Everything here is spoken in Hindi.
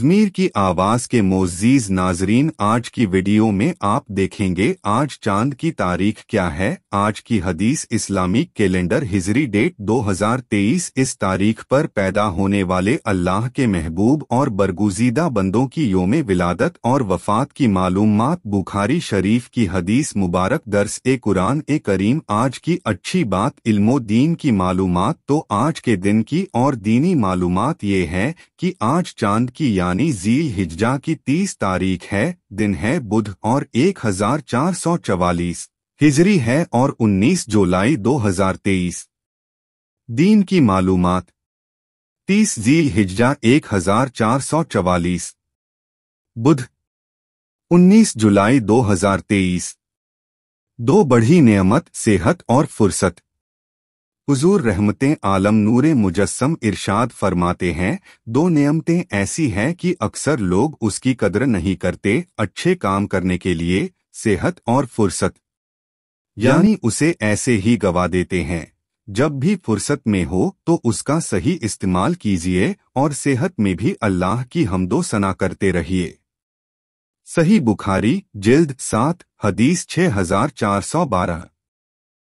मीर की आवाज़ के मोजीज नाजरीन आज की वीडियो में आप देखेंगे आज चांद की तारीख क्या है आज की हदीस इस्लामिक कैलेंडर हिजरी डेट 2023 इस तारीख पर पैदा होने वाले अल्लाह के महबूब और बरगुजीदा बंदों की योम विलादत और वफात की मालूम बुखारी शरीफ की हदीस मुबारक दर्स ए कुरान ए करीम आज की अच्छी बात इल्मो दीन की मालूम तो आज के दिन की और दीनी मालूम ये है की आज चांद की यानी जील हिजा की तीस तारीख है दिन है बुध और एक हजार चार सौ चवालीस हिजरी है और उन्नीस जुलाई दो हजार तेईस दीन की मालूम तीस जी हिजा एक हजार चार सौ चवालीस बुध उन्नीस जुलाई दो हजार तेईस दो बढ़ी नियमत सेहत और फुर्सत हुजूर रहमतें आलम नूर मुजस्म इरशाद फरमाते हैं दो नियमतें ऐसी हैं कि अक्सर लोग उसकी कदर नहीं करते अच्छे काम करने के लिए सेहत और फुर्सत यानी उसे ऐसे ही गवा देते हैं जब भी फुर्सत में हो तो उसका सही इस्तेमाल कीजिए और सेहत में भी अल्लाह की हमदो सना करते रहिए सही बुखारी जिल्द सात हदीस बारह